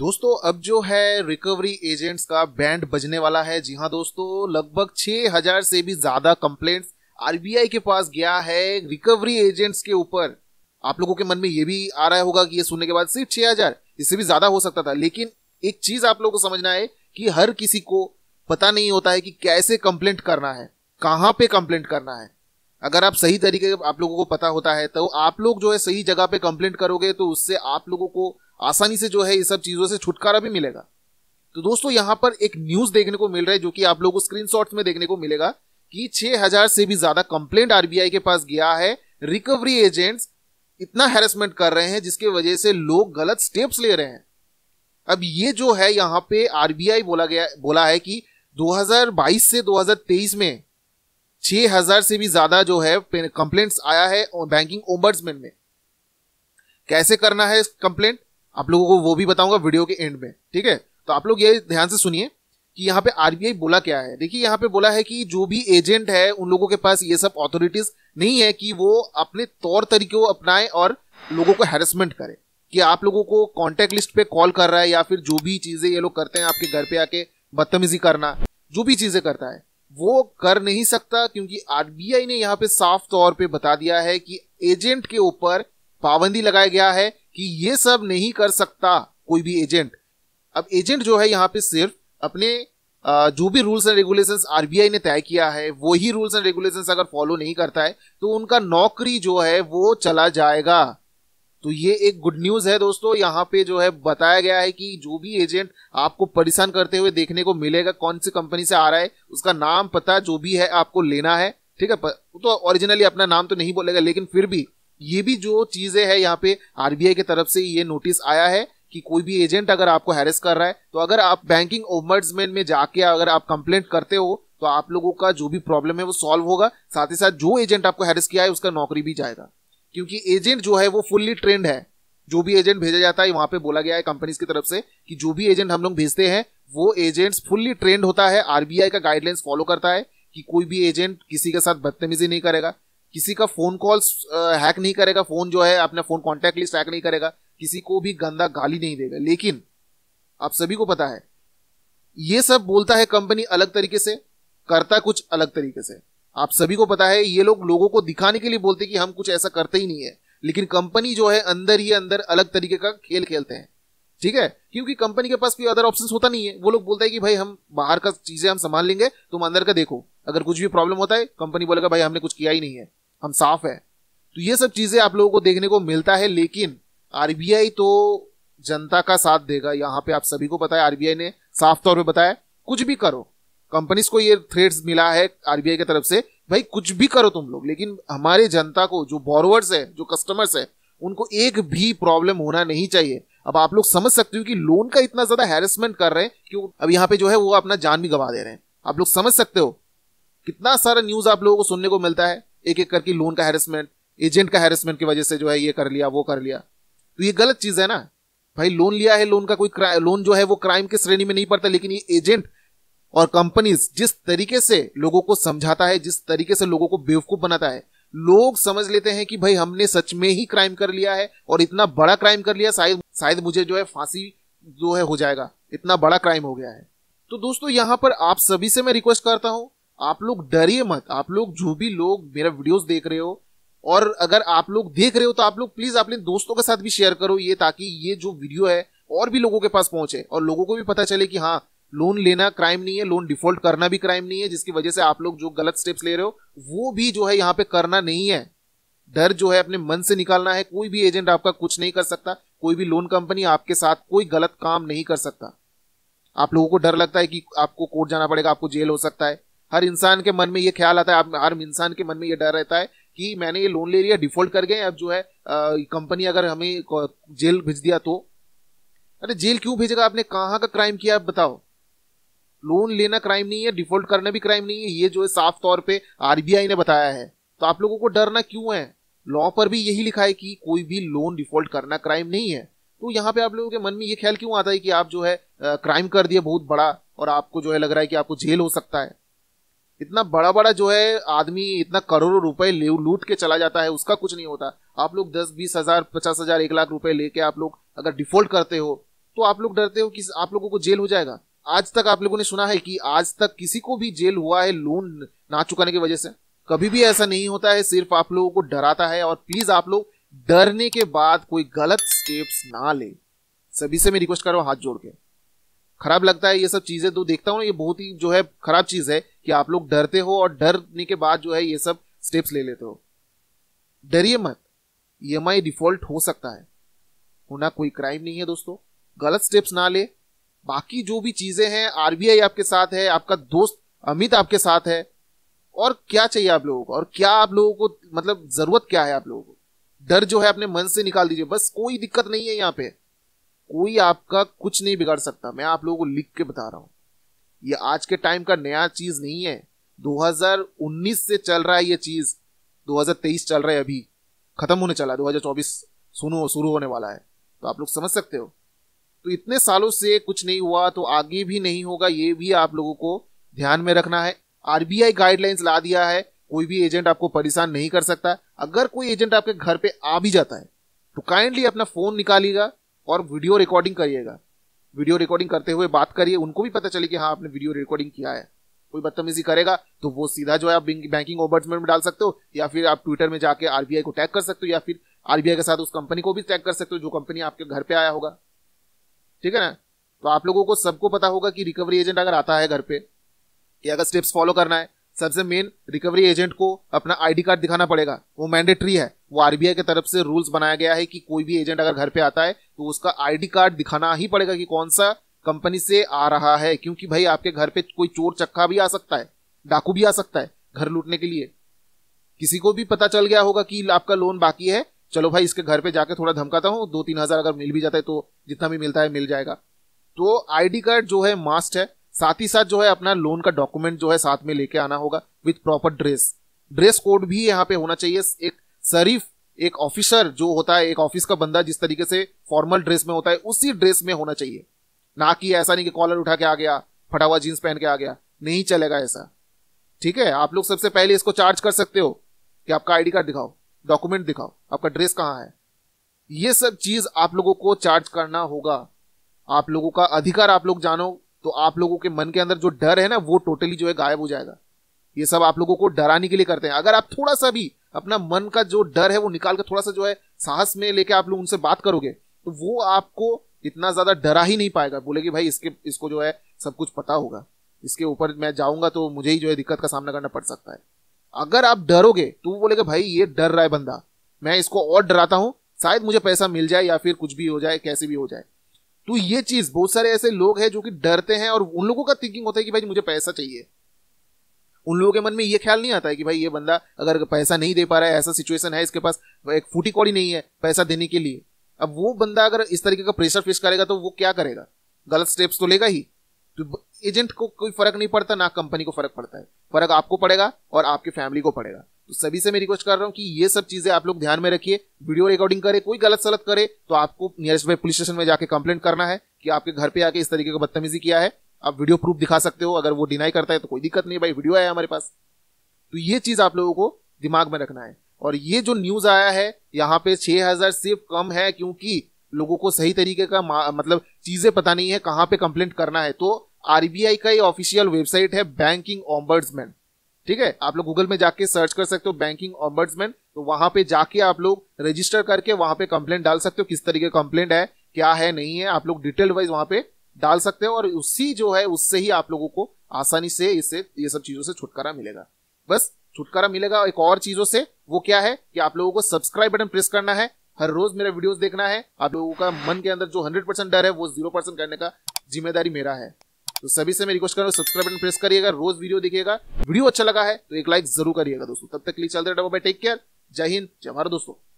दोस्तों अब जो है रिकवरी एजेंट्स का बैंड बजने वाला है जी हाँ दोस्तों लगभग 6000 से भी ज्यादा कंप्लेंट्स आरबीआई के पास गया है रिकवरी एजेंट्स के ऊपर आप लोगों के मन में ये भी आ रहा होगा कि ये सुनने के बाद सिर्फ छह हजार इससे भी ज्यादा हो सकता था लेकिन एक चीज आप लोगों को समझना है कि हर किसी को पता नहीं होता है कि कैसे कंप्लेंट करना है कहाँ पे कंप्लेंट करना है अगर आप सही तरीके आप लोगों को पता होता है तो आप लोग जो है सही जगह पे कंप्लेंट करोगे तो उससे आप लोगों को आसानी से जो है ये सब चीज़ों से छुटकारा भी मिलेगा तो दोस्तों यहां पर एक न्यूज़ देखने को मिल रहा है जो कि आप लोग स्क्रीन में देखने को मिलेगा कि 6000 से भी ज़्यादा कंप्लेंट आरबीआई के पास गया है रिकवरी एजेंट्स इतना हेरसमेंट कर रहे हैं जिसके वजह से लोग गलत स्टेप्स ले रहे हैं अब ये जो है यहां पे आरबीआई बोला गया बोला है कि 2022 से 2023 में 6000 से भी ज्यादा जो है कंप्लेंट्स आया है बैंकिंग ओम्बर्समैन में कैसे करना है कंप्लेंट आप लोगों को वो भी बताऊंगा वीडियो के एंड में ठीक है तो आप लोग ये ध्यान से सुनिए कि यहाँ पे आरबीआई बोला क्या है देखिए यहाँ पे बोला है कि जो भी एजेंट है उन लोगों के पास ये सब ऑथोरिटीज नहीं है कि वो अपने तौर तरीके को अपनाए और लोगों को हेरसमेंट करे कि आप लोगों को कॉन्टेक्ट लिस्ट पे कॉल कर रहा है या फिर जो भी चीजें ये लोग करते हैं आपके घर पे आके बदतमीजी करना जो भी चीजें करता है वो कर नहीं सकता क्योंकि आरबीआई ने यहाँ पे साफ तौर पे बता दिया है कि एजेंट के ऊपर पाबंदी लगाया गया है कि ये सब नहीं कर सकता कोई भी एजेंट अब एजेंट जो है यहाँ पे सिर्फ अपने जो भी रूल्स एंड रेगुलेशन आरबीआई ने तय किया है वो ही रूल्स एंड रेगुलेशन अगर फॉलो नहीं करता है तो उनका नौकरी जो है वो चला जाएगा तो ये एक गुड न्यूज है दोस्तों यहाँ पे जो है बताया गया है कि जो भी एजेंट आपको परेशान करते हुए देखने को मिलेगा कौन सी कंपनी से आ रहा है उसका नाम पता जो भी है आपको लेना है ठीक है तो ओरिजिनली अपना नाम तो नहीं बोलेगा लेकिन फिर भी ये भी जो चीजें है यहाँ पे आरबीआई की तरफ से ये नोटिस आया है कि कोई भी एजेंट अगर आपको हैरेस कर रहा है तो अगर आप बैंकिंग ओम्बर्ड्समैन में जाके अगर आप कंप्लेंट करते हो तो आप लोगों का जो भी प्रॉब्लम है वो सॉल्व होगा साथ ही साथ जो एजेंट आपको हैरेस किया है उसका नौकरी भी जाएगा क्योंकि एजेंट जो है वो फुल्ली ट्रेंड है जो भी एजेंट भेजा जाता है वहां पे बोला गया है कंपनीज की तरफ से कि जो भी एजेंट हम लोग भेजते हैं वो एजेंट्स फुल्ली ट्रेंड होता है आरबीआई का गाइडलाइंस फॉलो करता है कि कोई भी एजेंट किसी के साथ बदतमीजी नहीं करेगा किसी का फोन कॉल हैक नहीं करेगा फोन जो है अपना फोन कॉन्टैक्ट लिस्ट हैक नहीं करेगा किसी को भी गंदा गाली नहीं देगा लेकिन आप सभी को पता है ये सब बोलता है कंपनी अलग तरीके से करता कुछ अलग तरीके से आप सभी को पता है ये लोग लोगों को दिखाने के लिए बोलते कि हम कुछ ऐसा करते ही नहीं है लेकिन कंपनी जो है अंदर ही अंदर अलग तरीके का खेल खेलते हैं ठीक है क्योंकि कंपनी के पास कोई अदर ऑप्शन होता नहीं है वो लोग बोलता है कि भाई हम बाहर का चीजें हम संभाल लेंगे तुम अंदर का देखो अगर कुछ भी प्रॉब्लम होता है कंपनी बोलेगा भाई हमने कुछ किया ही नहीं है हम साफ है तो ये सब चीज़ें आप लोगों को देखने को मिलता है लेकिन आरबीआई तो जनता का साथ देगा यहाँ पे आप सभी को पता है आरबीआई ने साफ तौर पे बताया कुछ भी करो कंपनीज को ये थ्रेड मिला है आरबीआई की तरफ से भाई कुछ भी करो तुम लोग लेकिन हमारे जनता को जो बोरोवर्स है जो कस्टमर्स है उनको एक भी प्रॉब्लम होना नहीं चाहिए अब आप लोग समझ सकते हो कि लोन का इतना ज्यादा हेरसमेंट कर रहे हैं कि अब यहाँ पे जो है वो अपना जान भी गंवा दे रहे हैं आप लोग समझ सकते हो कितना सारा न्यूज आप लोगों को सुनने को मिलता है एक एक करके लोन का हैरेसमेंट एजेंट का हेरसमेंट की वजह से जो है ये कर लिया वो कर लिया तो ये गलत चीज है ना भाई लोन लिया है लोन का कोई लोन जो है वो क्राइम की श्रेणी में नहीं पड़ता लेकिन ये एजेंट और कंपनीज जिस तरीके से लोगों को समझाता है जिस तरीके से लोगों को बेवकूफ बनाता है लोग समझ लेते हैं कि भाई हमने सच में ही क्राइम कर लिया है और इतना बड़ा क्राइम कर लिया शायद शायद मुझे जो है फांसी जो है हो जाएगा इतना बड़ा क्राइम हो गया है तो दोस्तों यहाँ पर आप सभी से मैं रिक्वेस्ट करता हूँ आप लोग डरिए मत आप लोग जो भी लोग मेरा वीडियोस देख रहे हो और अगर आप लोग देख रहे हो तो आप लोग प्लीज अपने दोस्तों के साथ भी शेयर करो ये ताकि ये जो वीडियो है और भी लोगों के पास पहुंचे और लोगों को भी पता चले कि हाँ लोन लेना क्राइम नहीं है लोन डिफॉल्ट करना भी क्राइम नहीं है जिसकी वजह से आप लोग जो गलत स्टेप्स ले रहे हो वो भी जो है यहाँ पे करना नहीं है डर जो है अपने मन से निकालना है कोई भी एजेंट आपका कुछ नहीं कर सकता कोई भी लोन कंपनी आपके साथ कोई गलत काम नहीं कर सकता आप लोगों को डर लगता है कि आपको कोर्ट जाना पड़ेगा आपको जेल हो सकता है हर इंसान के मन में ये ख्याल आता है हर इंसान के मन में ये डर रहता है कि मैंने ये लोन ले लिया डिफॉल्ट कर गए अब जो है कंपनी अगर हमें जेल भेज दिया तो अरे जेल क्यों भेजेगा आपने कहाँ का क्राइम किया आप बताओ लोन लेना क्राइम नहीं है डिफॉल्ट करना भी क्राइम नहीं है ये जो है साफ तौर पे आरबीआई ने बताया है तो आप लोगों को डरना क्यों है लॉ पर भी यही लिखा है कि कोई भी लोन डिफॉल्ट करना क्राइम नहीं है तो यहाँ पे आप लोगों के मन में ये ख्याल क्यों आता है कि आप जो है क्राइम कर दिया बहुत बड़ा और आपको जो है लग रहा है कि आपको जेल हो सकता है इतना बड़ा बड़ा जो है आदमी इतना करोड़ों रुपए लूट के चला जाता है उसका कुछ नहीं होता आप लोग दस बीस हजार पचास हजार एक लाख रुपए लेके आप लोग अगर डिफॉल्ट करते हो तो आप लोग डरते हो कि आप लोगों को जेल हो जाएगा आज तक आप लोगों ने सुना है कि आज तक किसी को भी जेल हुआ है लोन ना चुकाने की वजह से कभी भी ऐसा नहीं होता है सिर्फ आप लोगों को डराता है और प्लीज आप लोग डरने के बाद कोई गलत स्टेप्स ना ले सभी से मैं रिक्वेस्ट कर रहा हूँ हाथ जोड़ के खराब लगता है ये सब चीज़ें तो देखता हूँ ना ये बहुत ही जो है खराब चीज़ है कि आप लोग डरते हो और डरने के बाद जो है ये सब स्टेप्स ले लेते हो डरिए मत ई e डिफॉल्ट हो सकता है होना कोई क्राइम नहीं है दोस्तों गलत स्टेप्स ना ले बाकी जो भी चीज़ें हैं आरबीआई आपके साथ है आपका दोस्त अमित आपके साथ है और क्या चाहिए आप लोगों को और क्या आप लोगों को मतलब ज़रूरत क्या है आप लोगों को डर जो है अपने मन से निकाल दीजिए बस कोई दिक्कत नहीं है यहाँ पे कोई आपका कुछ नहीं बिगाड़ सकता मैं आप लोगों को लिख के बता रहा हूँ ये आज के टाइम का नया चीज़ नहीं है 2019 से चल रहा है ये चीज़ 2023 चल रहा है अभी ख़त्म होने चला है 2024 सुनो शुरू होने वाला है तो आप लोग समझ सकते हो तो इतने सालों से कुछ नहीं हुआ तो आगे भी नहीं होगा ये भी आप लोगों को ध्यान में रखना है आरबीआई गाइडलाइंस ला दिया है कोई भी एजेंट आपको परेशान नहीं कर सकता अगर कोई एजेंट आपके घर पे आ भी जाता है तो काइंडली अपना फ़ोन निकालिएगा और वीडियो रिकॉर्डिंग करिएगा वीडियो रिकॉर्डिंग करते हुए बात करिए उनको भी पता चले कि हाँ आपने वीडियो रिकॉर्डिंग किया है कोई बदतमीजी करेगा तो वो सीधा जो है आप बैंकिंग ओबर्ट्समेंट में डाल सकते हो या फिर आप ट्विटर में जाके आरबीआई को टैग कर सकते हो या फिर आरबीआई के साथ उस कंपनी को भी टैग कर सकते हो जो कंपनी आपके घर पे आया होगा ठीक है ना तो आप लोगों को सबको पता होगा कि रिकवरी एजेंट अगर आता है घर पे कि अगर स्टेप्स फॉलो करना है सबसे मेन रिकवरी एजेंट को अपना आईडी कार्ड दिखाना पड़ेगा वो मैंडेटरी है वो आरबीआई की तरफ से रूल्स बनाया गया है कि कोई भी एजेंट अगर घर पे आता है तो उसका आईडी कार्ड दिखाना ही पड़ेगा कि कौन सा कंपनी से आ रहा है क्योंकि भाई आपके घर पे कोई चोर चक्का भी आ सकता है डाकू भी आ सकता है घर लूटने के लिए किसी को भी पता चल गया होगा कि आपका लोन बाकी है चलो भाई इसके घर पे जाके थोड़ा धमकाता हूँ दो तीन हजार अगर मिल भी जाता है तो जितना भी मिलता है मिल जाएगा तो आईडी कार्ड जो है मास्ट है साथ ही साथ जो है अपना लोन का डॉक्यूमेंट जो है साथ में लेके आना होगा with proper dress dress code भी यहाँ पे होना चाहिए एक शरीफ एक ऑफिसर जो होता है एक ऑफिस का बंदा जिस तरीके से फॉर्मल ड्रेस में होता है उसी ड्रेस में होना चाहिए ना कि ऐसा नहीं कि कॉलर उठा के आ गया फटा हुआ जींस पहन के आ गया नहीं चलेगा ऐसा ठीक है आप लोग सबसे पहले इसको चार्ज कर सकते हो कि आपका आईडी कार्ड दिखाओ डॉक्यूमेंट दिखाओ आपका ड्रेस कहाँ है ये सब चीज आप लोगों को चार्ज करना होगा आप लोगों का अधिकार आप लोग जानो तो आप लोगों के मन के अंदर जो डर है ना वो टोटली जो है गायब हो जाएगा ये सब आप लोगों को डराने के लिए करते हैं अगर आप थोड़ा सा भी अपना मन का जो डर है वो निकाल कर थोड़ा सा जो है साहस में लेके आप लोग उनसे बात करोगे तो वो आपको इतना ज्यादा डरा ही नहीं पाएगा बोले कि भाई इसके इसको जो है सब कुछ पता होगा इसके ऊपर मैं जाऊंगा तो मुझे ही जो है दिक्कत का सामना करना पड़ सकता है अगर आप डरोगे तो वो बोलेगा भाई ये डर रहा है बंदा मैं इसको और डराता हूँ शायद मुझे पैसा मिल जाए या फिर कुछ भी हो जाए कैसे भी हो जाए तो ये चीज बहुत सारे ऐसे लोग हैं जो कि डरते हैं और उन लोगों का थिंकिंग होता है कि भाई मुझे पैसा चाहिए उन लोगों के मन में ये ख्याल नहीं आता है कि भाई ये बंदा अगर पैसा नहीं दे पा रहा है ऐसा सिचुएशन है इसके पास एक फूटी कौड़ी नहीं है पैसा देने के लिए अब वो बंदा अगर इस तरीके का प्रेशर फेस करेगा तो वो क्या करेगा गलत स्टेप्स तो लेगा ही तो एजेंट को कोई फर्क नहीं पड़ता ना कंपनी को फर्क पड़ता है फर्क आपको पड़ेगा और आपके फैमिली को पड़ेगा तो सभी से मैं रिक्वेस्ट कर रहा हूँ कि ये सब चीजें आप लोग ध्यान में रखिए वीडियो रिकॉर्डिंग करे कोई गलत सलत करे तो आपको नियरेस्ट बाई पुलिस स्टेशन में जाके कंप्लेंट करना है कि आपके घर पे आके इस तरीके का बदतमीजी किया है आप वीडियो प्रूफ दिखा सकते हो अगर वो डिनाई करता है तो कोई दिक्कत नहीं भाई वीडियो आया हमारे पास तो ये चीज़ आप लोगों को दिमाग में रखना है और ये जो न्यूज़ आया है यहाँ पे छह हजार सिर्फ कम है क्योंकि लोगों को सही तरीके का मतलब चीज़ें पता नहीं है कहाँ पे कंप्लेंट करना है तो आरबीआई का ही ऑफिशियल वेबसाइट है बैंकिंग ऑम्बर्ड्समैन ठीक है आप लोग गूगल में जाके सर्च कर सकते हो बैंकिंग ऑम्बर्ड्समैन तो वहां पे जाके आप लोग रजिस्टर करके वहां पे कंप्लेंट डाल सकते हो किस तरीके का कंप्लेंट है क्या है नहीं है आप लोग डिटेल वाइज वहां पे डाल सकते हो और उसी जो है उससे ही आप लोगों को आसानी से इससे ये सब चीज़ों से छुटकारा मिलेगा बस छुटकारा मिलेगा एक और चीज़ों से वो क्या है कि आप लोगों को सब्सक्राइब बटन प्रेस करना है हर रोज मेरा वीडियोस देखना है आप लोगों का मन के अंदर जो 100 परसेंट डर है वो जीरो परसेंट करने का जिम्मेदारी मेरा है तो सभी से मैं रिक्वेस्ट कर रहा हूँ सब्सक्राइब बटन प्रेस करिएगा रोज वीडियो देखिएगा वीडियो अच्छा लगा है तो एक लाइक जरूर करिएगा दोस्तों तब तक के लिए चलते रहे टेक केयर जय हिंद जय भारत दोस्तों